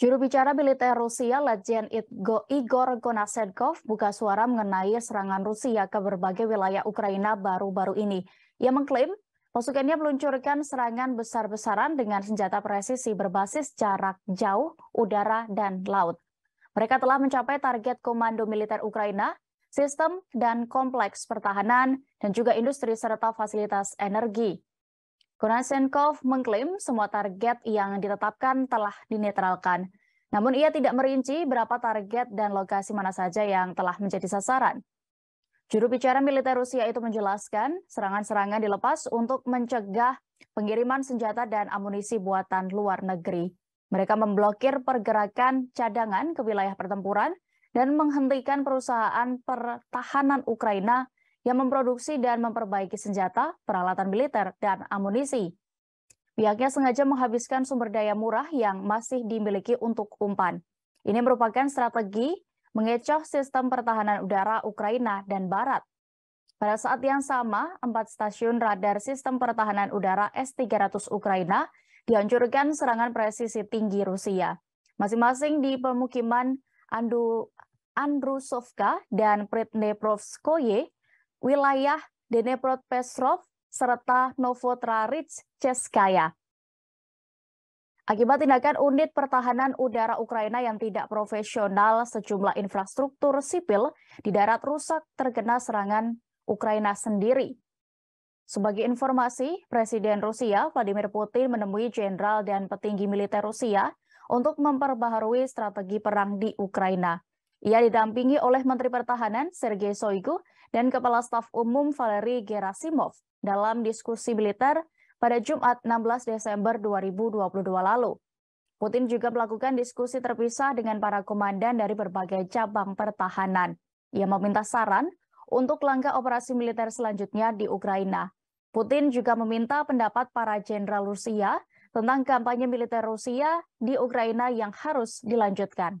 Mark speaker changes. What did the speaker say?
Speaker 1: Juru bicara militer Rusia, Legend Igor Gonasenkov, buka suara mengenai serangan Rusia ke berbagai wilayah Ukraina baru-baru ini. Ia mengklaim pasukannya meluncurkan serangan besar-besaran dengan senjata presisi berbasis jarak jauh, udara, dan laut. Mereka telah mencapai target komando militer Ukraina, sistem dan kompleks pertahanan, dan juga industri serta fasilitas energi. Konasenkov mengklaim semua target yang ditetapkan telah dinetralkan. Namun ia tidak merinci berapa target dan lokasi mana saja yang telah menjadi sasaran. Juru bicara militer Rusia itu menjelaskan serangan-serangan dilepas untuk mencegah pengiriman senjata dan amunisi buatan luar negeri. Mereka memblokir pergerakan cadangan ke wilayah pertempuran dan menghentikan perusahaan pertahanan Ukraina yang memproduksi dan memperbaiki senjata, peralatan militer, dan amunisi. Pihaknya sengaja menghabiskan sumber daya murah yang masih dimiliki untuk umpan. Ini merupakan strategi mengecoh sistem pertahanan udara Ukraina dan Barat. Pada saat yang sama, empat stasiun radar sistem pertahanan udara S-300 Ukraina dihancurkan serangan presisi tinggi Rusia, masing-masing di pemukiman Andrusovka dan Pritneprovskoye wilayah Dnepropetrov serta Novotarits Cheskaya. Akibat tindakan unit pertahanan udara Ukraina yang tidak profesional, sejumlah infrastruktur sipil di darat rusak terkena serangan Ukraina sendiri. Sebagai informasi, Presiden Rusia Vladimir Putin menemui jenderal dan petinggi militer Rusia untuk memperbaharui strategi perang di Ukraina. Ia didampingi oleh Menteri Pertahanan Sergei Shoigu dan Kepala Staf Umum Valery Gerasimov dalam diskusi militer pada Jumat 16 Desember 2022 lalu. Putin juga melakukan diskusi terpisah dengan para komandan dari berbagai cabang pertahanan. Ia meminta saran untuk langkah operasi militer selanjutnya di Ukraina. Putin juga meminta pendapat para jenderal Rusia tentang kampanye militer Rusia di Ukraina yang harus dilanjutkan.